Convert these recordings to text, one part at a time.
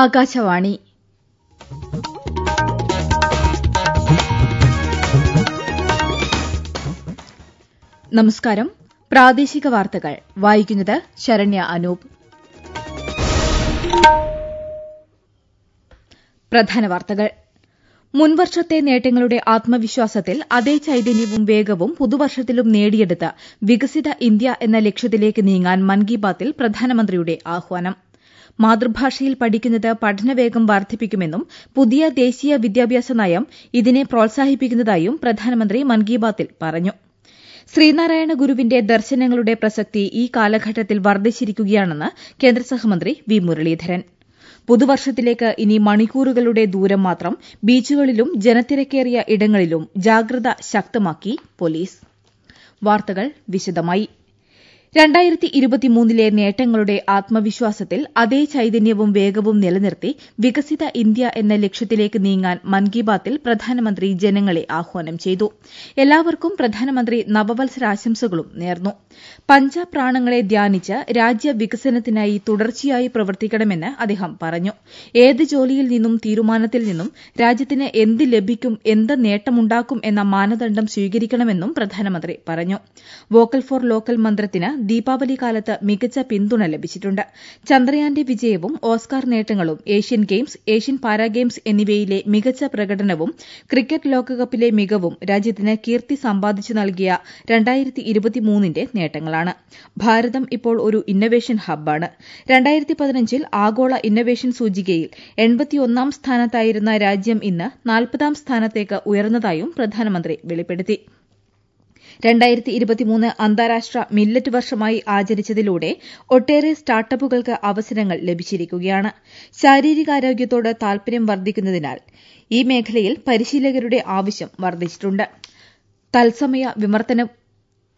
ആകാശവാണി നമസ്കാരം പ്രാദേശിക വാർത്തകൾ വായിക്കുന്നത് ശരണ്യ അനൂപ് പ്രധാന വാർത്തകൾ മുൻവർഷത്തെ നേട്ടങ്ങളുടെ ആത്മവിശ്വാസത്തിൽ അതേ ചൈതന്യവും വേഗവും പുതുവർഷത്തിലും നേടിയെടുത്ത് വികസിത ഇന്ത്യ എന്ന ലക്ഷ്യത്തിലേക്ക് നീങ്ങാൻ മൻ കി ബാത്തിൽ പ്രധാനമന്ത്രിയുടെ ആഹ്വാനം മാതൃഭാഷയിൽ പഠിക്കുന്നത് പഠനവേഗം വർദ്ധിപ്പിക്കുമെന്നും പുതിയ ദേശീയ വിദ്യാഭ്യാസ നയം ഇതിനെ പ്രോത്സാഹിപ്പിക്കുന്നതായും പ്രധാനമന്ത്രി മൻ കി ബാത്തിൽ പറഞ്ഞു ശ്രീനാരായണ ഗുരുവിന്റെ ദർശനങ്ങളുടെ പ്രസക്തി ഈ കാലഘട്ടത്തിൽ വർദ്ധിച്ചിരിക്കുകയാണെന്ന് കേന്ദ്ര സഹമന്ത്രി വി മുരളീധരൻ പുതുവർഷത്തിലേക്ക് ഇനി മണിക്കൂറുകളുടെ ദൂരം മാത്രം ബീച്ചുകളിലും ജനത്തിരക്കേറിയ ഇടങ്ങളിലും ജാഗ്രത ശക്തമാക്കി പോലീസ് വാർത്തകൾ വിശദമായി രണ്ടായിരത്തി ഇരുപത്തിമൂന്നിലെ നേട്ടങ്ങളുടെ ആത്മവിശ്വാസത്തിൽ അതേ ചൈതന്യവും വേഗവും നിലനിർത്തി വികസിത ഇന്ത്യ എന്ന ലക്ഷ്യത്തിലേക്ക് നീങ്ങാൻ മൻ കി ബാത്തിൽ പ്രധാനമന്ത്രി ജനങ്ങളെ ആഹ്വാനം ചെയ്തു എല്ലാവർക്കും പ്രധാനമന്ത്രി നവവത്സരാശംസകളും നേർന്നു പഞ്ചപ്രാണങ്ങളെ ധ്യാനിച്ച് രാജ്യവികസനത്തിനായി തുടർച്ചയായി പ്രവർത്തിക്കണമെന്ന് അദ്ദേഹം പറഞ്ഞു ഏത് ജോലിയിൽ നിന്നും തീരുമാനത്തിൽ നിന്നും രാജ്യത്തിന് എന്ത് ലഭിക്കും എന്ത് നേട്ടമുണ്ടാക്കും എന്ന മാനദണ്ഡം സ്വീകരിക്കണമെന്നും പ്രധാനമന്ത്രി പറഞ്ഞു വോക്കൽ ഫോർ ലോക്കൽ മന്ത്രത്തിന് ദീപാവലി കാലത്ത് മികച്ച പിന്തുണ ലഭിച്ചിട്ടുണ്ട് ചന്ദ്രയാന്റെ വിജയവും ഓസ്കാർ നേട്ടങ്ങളും Asian Games Asian Para Games എന്നിവയിലെ മികച്ച പ്രകടനവും ക്രിക്കറ്റ് ലോകകപ്പിലെ മികവും രാജ്യത്തിന് കീർത്തി സമ്പാദിച്ചു നൽകിയ ന്റെ നേട്ടങ്ങളാണ് ഭാരതം ഇപ്പോൾ ഒരു ഇന്നവേഷൻ ഹബ്ബാണ് രണ്ടായിരത്തി പതിനഞ്ചിൽ ആഗോള ഇന്നവേഷൻ സൂചികയിൽ എൺപത്തിയൊന്നാം സ്ഥാനത്തായിരുന്ന രാജ്യം ഇന്ന് നാൽപ്പതാം സ്ഥാനത്തേക്ക് ഉയർന്നതായും പ്രധാനമന്ത്രി വെളിപ്പെടുത്തി രണ്ടായിരത്തി ഇരുപത്തിമൂന്ന് അന്താരാഷ്ട്ര മില്ലറ്റ് വർഷമായി ആചരിച്ചതിലൂടെ ഒട്ടേറെ സ്റ്റാർട്ടപ്പുകൾക്ക് അവസരങ്ങൾ ലഭിച്ചിരിക്കുകയാണ് ശാരീരികാരോഗ്യത്തോട് താൽപര്യം വർദ്ധിക്കുന്നതിനാൽ ഈ മേഖലയിൽ പരിശീലകരുടെ ആവശ്യം വർദ്ധിച്ചിട്ടുണ്ട് തത്സമയ വിമർത്തനം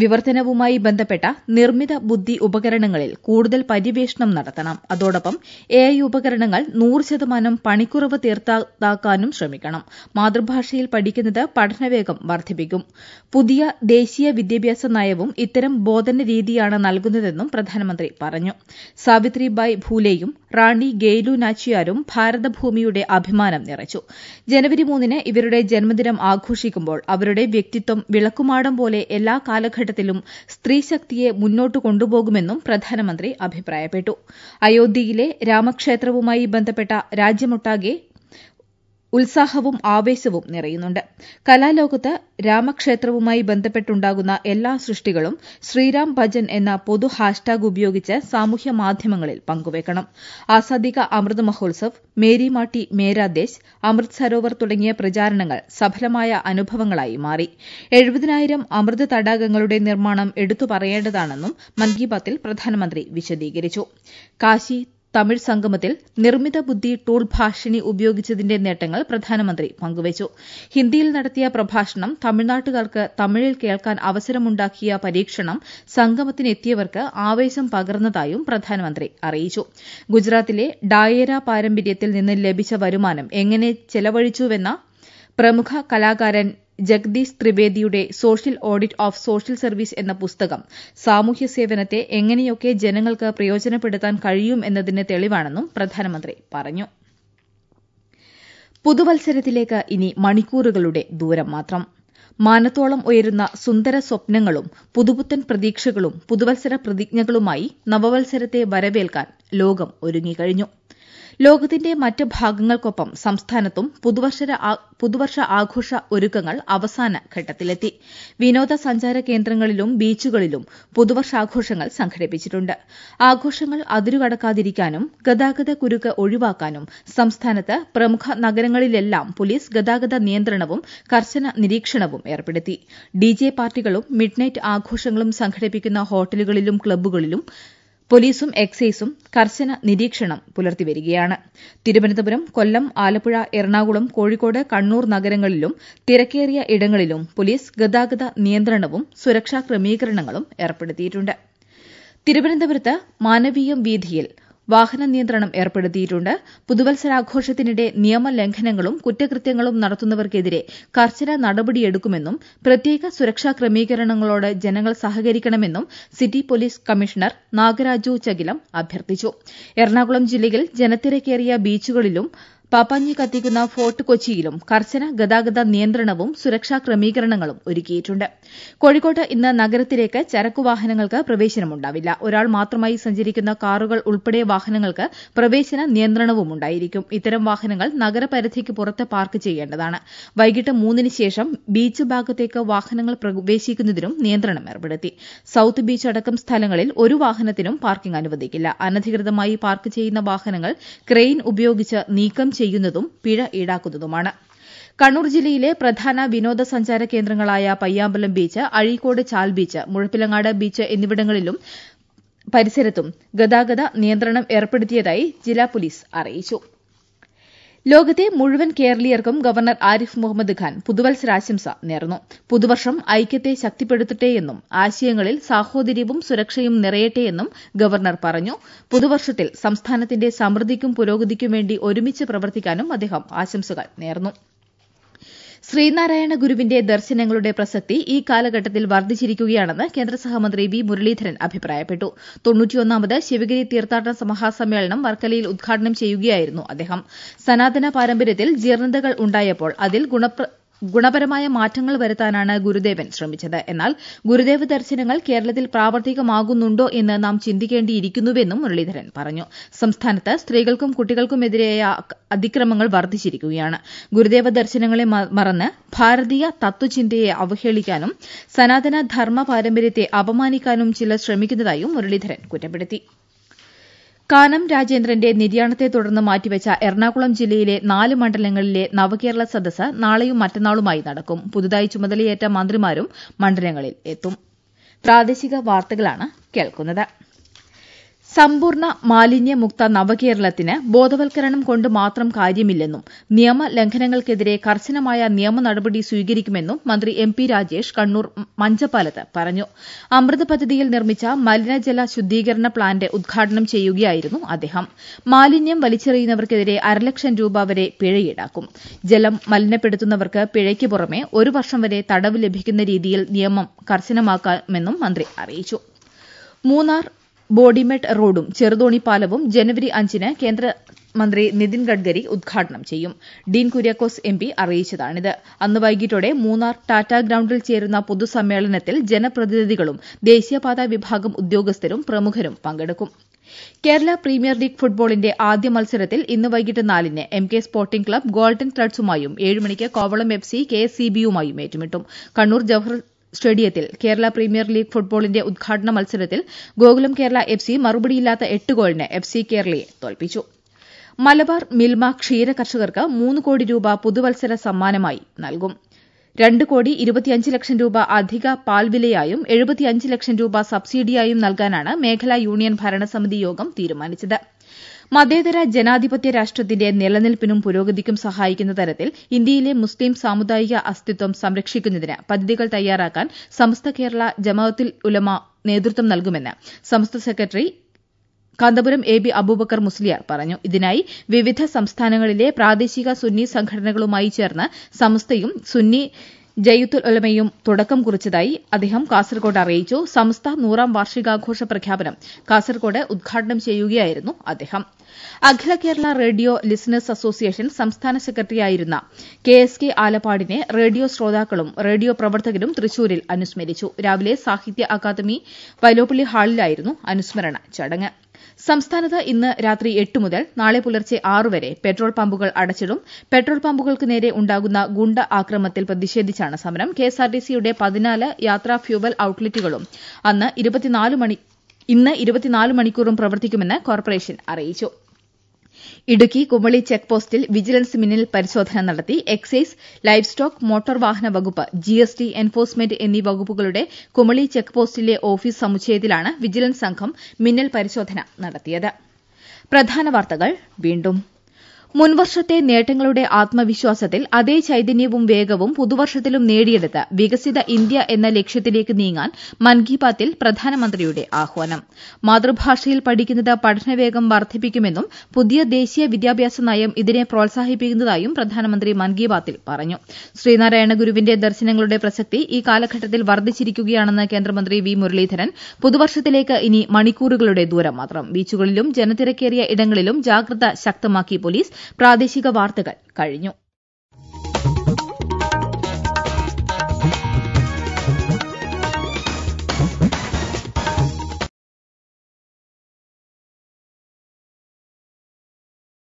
വിവർത്തനവുമായി ബന്ധപ്പെട്ട നിർമ്മിത ബുദ്ധി ഉപകരണങ്ങളിൽ കൂടുതൽ പര്യവേഷണം നടത്തണം അതോടൊപ്പം എഐ ഉപകരണങ്ങൾ നൂറ് ശതമാനം പണിക്കുറവ് തീർത്താക്കാനും ശ്രമിക്കണം മാതൃഭാഷയിൽ പഠിക്കുന്നത് പഠനവേഗം വർദ്ധിപ്പിക്കും പുതിയ ദേശീയ വിദ്യാഭ്യാസ നയവും ഇത്തരം ബോധന രീതിയാണ് നൽകുന്നതെന്നും പ്രധാനമന്ത്രി പറഞ്ഞു സാവിത്രിബായ് ഫൂലെയും റാണി ഗെയ്ലു നാച്ചിയാരും ഭാരതഭൂമിയുടെ അഭിമാനം നിറച്ചു ജനുവരി മൂന്നിന് ഇവരുടെ ജന്മദിനം ആഘോഷിക്കുമ്പോൾ അവരുടെ വ്യക്തിത്വം വിളക്കുമാടം പോലെ എല്ലാ കാലഘട്ടത്തിലും കാലഘട്ടത്തിലും സ്ത്രീശക്തിയെ മുന്നോട്ട് കൊണ്ടുപോകുമെന്നും പ്രധാനമന്ത്രി അഭിപ്രായപ്പെട്ടു അയോധ്യയിലെ രാമക്ഷേത്രവുമായി ബന്ധപ്പെട്ട രാജ്യമൊട്ടാകെ ഉത്സാഹവും ആവേശവും നിറയുന്നുണ്ട് കലാലോകത്ത് രാമക്ഷേത്രവുമായി ബന്ധപ്പെട്ടുണ്ടാകുന്ന എല്ലാ സൃഷ്ടികളും ശ്രീരാം ഭജൻ എന്ന പൊതു ഹാഷ്ടാഗ് ഉപയോഗിച്ച് സാമൂഹ്യ മാധ്യമങ്ങളിൽ പങ്കുവയ്ക്കണം ആസാദിക അമൃത് മഹോത്സവ് മേരി മാട്ടി മേരാദേശ് അമൃത് സരോവർ തുടങ്ങിയ പ്രചാരണങ്ങൾ സഫലമായ അനുഭവങ്ങളായി മാറി എഴുപതിനായിരം അമൃത് തടാകങ്ങളുടെ നിർമ്മാണം എടുത്തു പറയേണ്ടതാണെന്നും മൻ കി ബാത്തിൽ പ്രധാനമന്ത്രി വിശദീകരിച്ചു കാശി തമിഴ് സംഗമത്തിൽ നിർമ്മിത ബുദ്ധി ടൂൾ ഭാഷിണി ഉപയോഗിച്ചതിന്റെ നേട്ടങ്ങൾ പ്രധാനമന്ത്രി പങ്കുവച്ചു ഹിന്ദിയിൽ നടത്തിയ പ്രഭാഷണം തമിഴ്നാട്ടുകാർക്ക് തമിഴിൽ കേൾക്കാൻ അവസരമുണ്ടാക്കിയ പരീക്ഷണം സംഗമത്തിനെത്തിയവർക്ക് ആവേശം പകർന്നതായും പ്രധാനമന്ത്രി അറിയിച്ചു ഗുജറാത്തിലെ ഡായേര പാരമ്പര്യത്തിൽ നിന്ന് ലഭിച്ച വരുമാനം എങ്ങനെ ചെലവഴിച്ചുവെന്ന പ്രമുഖ കലാകാരൻ ജഗ്ദീഷ് ത്രിവേദിയുടെ social audit of social service എന്ന പുസ്തകം സാമൂഹ്യ സേവനത്തെ എങ്ങനെയൊക്കെ ജനങ്ങൾക്ക് പ്രയോജനപ്പെടുത്താൻ കഴിയും എന്നതിന് തെളിവാണെന്നും പ്രധാനമന്ത്രി പറഞ്ഞു പുതുവത്സരത്തിലേക്ക് ഇനി മണിക്കൂറുകളുടെ ദൂരം മാത്രം മാനത്തോളം ഉയരുന്ന സുന്ദര സ്വപ്നങ്ങളും പുതുപുത്തൻ പ്രതീക്ഷകളും പുതുവത്സര പ്രതിജ്ഞകളുമായി നവവത്സരത്തെ വരവേൽക്കാൻ ലോകം ഒരുങ്ങിക്കഴിഞ്ഞു ലോകത്തിന്റെ മറ്റ് ഭാഗങ്ങൾക്കൊപ്പം സംസ്ഥാനത്തും പുതുവർഷ ആഘോഷ ഒരുക്കങ്ങൾ അവസാന ഘട്ടത്തിലെത്തി വിനോദസഞ്ചാര കേന്ദ്രങ്ങളിലും ബീച്ചുകളിലും പുതുവർഷാഘോഷങ്ങൾ സംഘടിപ്പിച്ചിട്ടുണ്ട് ആഘോഷങ്ങൾ അതിരുകടക്കാതിരിക്കാനും ഗതാഗത കുരുക്ക് ഒഴിവാക്കാനും സംസ്ഥാനത്ത് പ്രമുഖ നഗരങ്ങളിലെല്ലാം പോലീസ് ഗതാഗത നിയന്ത്രണവും കർശന നിരീക്ഷണവും ഏർപ്പെടുത്തി ഡി ജെ പാർട്ടികളും മിഡ്നൈറ്റ് ആഘോഷങ്ങളും സംഘടിപ്പിക്കുന്ന ഹോട്ടലുകളിലും ക്ലബ്ബുകളിലും പോലീസും എക്സൈസും കർശന നിരീക്ഷണം പുലർത്തിവരികയാണ് തിരുവനന്തപുരം കൊല്ലം ആലപ്പുഴ എറണാകുളം കോഴിക്കോട് കണ്ണൂർ നഗരങ്ങളിലും തിരക്കേറിയ ഇടങ്ങളിലും പോലീസ് ഗതാഗത നിയന്ത്രണവും സുരക്ഷാ ക്രമീകരണങ്ങളും ഏർപ്പെടുത്തിയിട്ടുണ്ട് തിരുവനന്തപുരത്ത് മാനവീയം വീഥിയിൽ വാഹന നിയന്ത്രണം ഏർപ്പെടുത്തിയിട്ടുണ്ട് പുതുവത്സരാഘോഷത്തിനിടെ നിയമലംഘനങ്ങളും കുറ്റകൃത്യങ്ങളും നടത്തുന്നവർക്കെതിരെ കർശന നടപടിയെടുക്കുമെന്നും പ്രത്യേക സുരക്ഷാ ക്രമീകരണങ്ങളോട് ജനങ്ങൾ സഹകരിക്കണമെന്നും city police commissioner Nagaraju Chakilam അഭ്യർത്ഥിച്ചു എറണാകുളം ജില്ലയിൽ ജനത്തിരക്കേറിയ ബീച്ചുകളിലും പാപ്പാഞ്ഞി കത്തിക്കുന്ന ഫോർട്ട് കൊച്ചിയിലും കർശന ഗതാഗത നിയന്ത്രണവും സുരക്ഷാ ക്രമീകരണങ്ങളും ഒരുക്കിയിട്ടുണ്ട് കോഴിക്കോട്ട് ഇന്ന് നഗരത്തിലേക്ക് ചരക്കുവാഹനങ്ങൾക്ക് പ്രവേശനമുണ്ടാവില്ല ഒരാൾ മാത്രമായി സഞ്ചരിക്കുന്ന കാറുകൾ ഉൾപ്പെടെ വാഹനങ്ങൾക്ക് പ്രവേശന നിയന്ത്രണവും ഉണ്ടായിരിക്കും ഇത്തരം വാഹനങ്ങൾ നഗരപരിധിക്ക് പുറത്ത് പാർക്ക് ചെയ്യേണ്ടതാണ് വൈകിട്ട് മൂന്നിന് ശേഷം ബീച്ച് ഭാഗത്തേക്ക് വാഹനങ്ങൾ പ്രവേശിക്കുന്നതിനും നിയന്ത്രണം ഏർപ്പെടുത്തി സൌത്ത് ബീച്ച് അടക്കം സ്ഥലങ്ങളിൽ ഒരു വാഹനത്തിനും പാർക്കിംഗ് അനുവദിക്കില്ല അനധികൃതമായി പാർക്ക് ചെയ്യുന്ന വാഹനങ്ങൾ ക്രെയിൻ ഉപയോഗിച്ച് നീക്കം ചെയ്യുന്നതും പിഴ ഈടാക്കുന്നതുമാണ് കണ്ണൂർ ജില്ലയിലെ പ്രധാന വിനോദസഞ്ചാര കേന്ദ്രങ്ങളായ Payyambalam beach Azhikode Chal beach Muzhappilangad beach എന്നിവിടങ്ങളിലും പരിസരത്തും ഗതാഗത നിയന്ത്രണം ഏർപ്പെടുത്തിയതായി ജില്ലാ പോലീസ് അറിയിച്ചു ലോകത്തെ മുഴുവൻ കേരളീയർക്കും ഗവർണർ ആരിഫ് മുഹമ്മദ് ഖാൻ പുതുവത്സരാശംസ നേർന്നു പുതുവർഷം ഐക്യത്തെ ശക്തിപ്പെടുത്തട്ടെയെന്നും ആശയങ്ങളിൽ സാഹോദര്യവും സുരക്ഷയും നിറയട്ടെയെന്നും ഗവർണർ പറഞ്ഞു പുതുവർഷത്തിൽ സംസ്ഥാനത്തിന്റെ സമൃദ്ധിക്കും പുരോഗതിക്കും വേണ്ടി ഒരുമിച്ച് പ്രവർത്തിക്കാനും അദ്ദേഹം ആശംസകൾ നേർന്നു ശ്രീനാരായണ ഗുരുവിന്റെ ദർശനങ്ങളുടെ പ്രസക്തി ഈ കാലഘട്ടത്തിൽ വർദ്ധിച്ചിരിക്കുകയാണെന്ന് കേന്ദ്ര സഹമന്ത്രി വി മുരളീധരൻ അഭിപ്രായപ്പെട്ടു തൊണ്ണൂറ്റിയൊന്നാമത് ശിവഗിരി തീർത്ഥാടന മഹാസമ്മേളനം വർക്കലയിൽ ഉദ്ഘാടനം ചെയ്യുകയായിരുന്നു അദ്ദേഹം സനാതന പാരമ്പര്യത്തിൽ ജീർണതകൾ ഉണ്ടായപ്പോൾ അതിൽ ഗുണപ്ര ഗുണപരമായ മാറ്റങ്ങൾ വരുത്താനാണ് ഗുരുദേവൻ ശ്രമിച്ചത് എന്നാൽ ഗുരുദേവ ദർശനങ്ങൾ കേരളത്തിൽ പ്രാവർത്തികമാകുന്നുണ്ടോ എന്ന് നാം ചിന്തിക്കേണ്ടിയിരിക്കുന്നുവെന്നും മുരളീധരൻ പറഞ്ഞു സംസ്ഥാനത്ത് സ്ത്രീകൾക്കും കുട്ടികൾക്കുമെതിരായ അതിക്രമങ്ങൾ വർദ്ധിച്ചിരിക്കുകയാണ് ഗുരുദേവ ദർശനങ്ങളെ മറന്ന് ഭാരതീയ തത്വചിന്തയെ അവഹേളിക്കാനും സനാതന ധർമ്മ പാരമ്പര്യത്തെ അപമാനിക്കാനും ചിലർ ശ്രമിക്കുന്നതായും മുരളീധരൻ കുറ്റപ്പെടുത്തി കാനം രാജേന്ദ്രന്റെ നിര്യാണത്തെ തുടർന്ന് മാറ്റിവച്ച എറണാകുളം ജില്ലയിലെ നാല് മണ്ഡലങ്ങളിലെ നവകേരള സദസ്സ് നാളെയും മറ്റന്നാളുമായി നടക്കും പുതുതായി ചുമതലയേറ്റ മന്ത്രിമാരും മണ്ഡലങ്ങളിൽ എത്തും സമ്പൂർണ്ണ മാലിന്യമുക്ത നവകേരളത്തിന് ബോധവൽക്കരണം കൊണ്ട് മാത്രം കാര്യമില്ലെന്നും നിയമലംഘനങ്ങൾക്കെതിരെ കർശനമായ നിയമ നടപടി സ്വീകരിക്കുമെന്നും മന്ത്രി എം പി രാജേഷ് കണ്ണൂർ മഞ്ചപ്പാലത്ത് പറഞ്ഞു അമൃത് പദ്ധതിയിൽ നിർമ്മിച്ച മലിനജല ശുദ്ധീകരണ പ്ലാന്റ് ഉദ്ഘാടനം ചെയ്യുകയായിരുന്നു അദ്ദേഹം മാലിന്യം വലിച്ചെറിയുന്നവർക്കെതിരെ അരലക്ഷം രൂപ വരെ പിഴ ഈടാക്കും ജലം മലിനപ്പെടുത്തുന്നവർക്ക് പിഴയ്ക്ക് പുറമെ ഒരു വർഷം വരെ തടവ് ലഭിക്കുന്ന രീതിയിൽ നിയമം കർശനമാക്കാമെന്നും മന്ത്രി അറിയിച്ചു മൂന്നാർ ബോഡിമെട്ട് റോഡും ചെറുതോണി പാലവും ജനുവരി അഞ്ചിന് കേന്ദ്രമന്ത്രി നിതിൻ ഗഡ്കരി ഉദ്ഘാടനം ചെയ്യും ഡീൻ കുര്യാക്കോസ് എംപി അറിയിച്ചതാണിത് അന്ന് വൈകിട്ടോടെ മൂന്നാർ ടാറ്റ ഗ്രൌണ്ടിൽ ചേരുന്ന പൊതുസമ്മേളനത്തിൽ ജനപ്രതിനിധികളും ദേശീയപാതാ വിഭാഗം ഉദ്യോഗസ്ഥരും പ്രമുഖരും പങ്കെടുക്കും കേരള പ്രീമിയർ ലീഗ് ഫുട്ബോളിന്റെ ആദ്യ മത്സരത്തിൽ ഇന്ന് വൈകിട്ട് നാലിന് M K sporting club golden ട്രഡ്സുമായും ഏഴുമണിക്ക് Kovalam F C K S C ബിയുമായും ഏറ്റുമുട്ടും കണ്ണൂർ ജവഹർ സ്റ്റേഡിയത്തിൽ കേരള പ്രീമിയർ ലീഗ് ഫുട്ബോളിന്റെ ഉദ്ഘാടന മത്സരത്തിൽ ഗോകുലം കേരള എഫ്സി മറുപടിയില്ലാത്ത എട്ട് ഗോളിന് എഫ്സി കേരളയെ തോൽപ്പിച്ചു മലബാർ മിൽമ ക്ഷീര കർഷകർക്ക് മൂന്ന് കോടി രൂപ പുതുവത്സര സമ്മാനമായി നൽകും രണ്ട് കോടി ഇരുപത്തിയഞ്ച് ലക്ഷം രൂപ അധിക പാൽ വിലയായും എഴുപത്തിയഞ്ച് ലക്ഷം രൂപ സബ്സിഡിയായും നൽകാനാണ് മേഖലാ യൂണിയൻ ഭരണസമിതി യോഗം തീരുമാനിച്ചത് മതേതര ജനാധിപത്യ രാഷ്ട്രത്തിന്റെ നിലനിൽപ്പിനും പുരോഗതിക്കും സഹായിക്കുന്ന തരത്തിൽ ഇന്ത്യയിലെ മുസ്ലിം സാമുദായിക അസ്തിത്വം സംരക്ഷിക്കുന്നതിന് പദ്ധതികൾ തയ്യാറാക്കാൻ സമസ്ത കേരള ജമാഅത്തുൽ ഉലമ നേതൃത്വം നൽകുമെന്ന് Samastha secretary Kanthapuram A B Aboobacker Musliyar പറഞ്ഞു ഇതിനായി വിവിധ സംസ്ഥാനങ്ങളിലെ പ്രാദേശിക സുന്നി സംഘടനകളുമായി ചേർന്ന് സമസ്തയും സുന്നി ജയ്യുത്തുൽ ഒലമയും തുടക്കം കുറിച്ചതായി അദ്ദേഹം കാസർകോട് അറിയിച്ചു സംസ്ഥ നൂറാം വാർഷികാഘോഷ പ്രഖ്യാപനം കാസർകോട് ഉദ്ഘാടനം ചെയ്യുകയായിരുന്നു അദ്ദേഹം Akhila Kerala radio listeners association സംസ്ഥാന സെക്രട്ടറിയായിരുന്ന കെ എസ് കെ ആലപ്പാടിനെ റേഡിയോ ശ്രോതാക്കളും റേഡിയോ പ്രവർത്തകരും തൃശൂരിൽ അനുസ്മരിച്ചു രാവിലെ സാഹിത്യ അക്കാദമി വൈലോപ്പള്ളി ഹാളിലായിരുന്നു അനുസ്മരണ ചടങ്ങ് സംസ്ഥാനത്ത് ഇന്ന് രാത്രി എട്ട് മുതൽ നാളെ പുലർച്ചെ ആറ് വരെ പെട്രോൾ പമ്പുകൾ അടച്ചിടും പെട്രോൾ പമ്പുകൾക്ക് നേരെ ഉണ്ടാകുന്ന ഗുണ്ട ആക്രമത്തിൽ പ്രതിഷേധിച്ചാണ് സമരം കെഎസ്ആർടിസിയുടെ പതിനാല് യാത്രാ ഫ്യൂവൽ ഔട്ട്ലെറ്റുകളും ഇന്ന് മണിക്കൂറും പ്രവർത്തിക്കുമെന്ന് കോർപ്പറേഷൻ അറിയിച്ചു ഇടുക്കി കുമളി ചെക്ക് പോസ്റ്റിൽ വിജിലൻസ് മിന്നൽ പരിശോധന നടത്തി എക്സൈസ് ലൈഫ് സ്റ്റോക്ക് മോട്ടോർ വാഹന വകുപ്പ് ജിഎസ്ടി എൻഫോഴ്സ്മെന്റ് എന്നീ വകുപ്പുകളുടെ കുമളി ചെക്ക് പോസ്റ്റിലെ ഓഫീസ് സമുച്ചയത്തിലാണ് വിജിലൻസ് സംഘം മിന്നൽ പരിശോധന നടത്തിയത് മുൻവർഷത്തെ നേട്ടങ്ങളുടെ ആത്മവിശ്വാസത്തിൽ അതേ ചൈതന്യവും വേഗവും പുതുവർഷത്തിലും നേടിയെടുത്ത് വികസിത ഇന്ത്യ എന്ന ലക്ഷ്യത്തിലേക്ക് നീങ്ങാൻ മൻ കി ബാത്തിൽ പ്രധാനമന്ത്രിയുടെ ആഹ്വാനം മാതൃഭാഷയിൽ പഠിക്കുന്നത് പഠനവേഗം വർദ്ധിപ്പിക്കുമെന്നും പുതിയ ദേശീയ വിദ്യാഭ്യാസ നയം ഇതിനെ പ്രോത്സാഹിപ്പിക്കുന്നതായും പ്രധാനമന്ത്രി മൻ കി ബാത്തിൽ പറഞ്ഞു ശ്രീനാരായണ ഗുരുവിന്റെ ദർശനങ്ങളുടെ പ്രസക്തി ഈ കാലഘട്ടത്തിൽ വർദ്ധിച്ചിരിക്കുകയാണെന്ന് കേന്ദ്രമന്ത്രി വി മുരളീധരൻ പുതുവർഷത്തിലേക്ക് ഇനി മണിക്കൂറുകളുടെ ദൂരം മാത്രം ബീച്ചുകളിലും ജനത്തിരക്കേറിയ ഇടങ്ങളിലും ജാഗ്രത ശക്തമാക്കി പോലീസ് പ്രാദേശിക വാർത്തകൾ കഴിഞ്ഞു